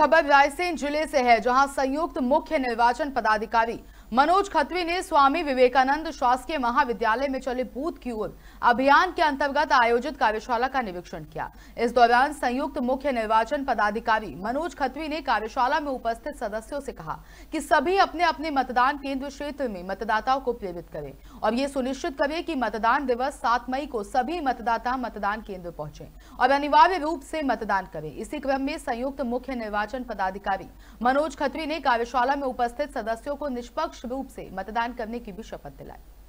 खबर रायसेन जिले से है जहां संयुक्त मुख्य निर्वाचन पदाधिकारी मनोज खत्री ने स्वामी विवेकानंद शासकीय महाविद्यालय में चले बूथ की ओर अभियान के अंतर्गत आयोजित कार्यशाला का निरीक्षण किया इस दौरान संयुक्त मुख्य निर्वाचन पदाधिकारी मनोज खत्री ने कार्यशाला में उपस्थित सदस्यों से कहा कि सभी अपने अपने मतदान केंद्र क्षेत्र में मतदाताओं को प्रेरित करें और ये सुनिश्चित करें कि मतदान दिवस सात मई को सभी मतदाता मतदान केंद्र पहुंचे और अनिवार्य रूप से मतदान करें इसी क्रम में संयुक्त मुख्य निर्वाचन पदाधिकारी मनोज खत्री ने कार्यशाला में उपस्थित सदस्यों को निष्पक्ष स्पष्ट रूप से मतदान करने की भी शपथ दिलाई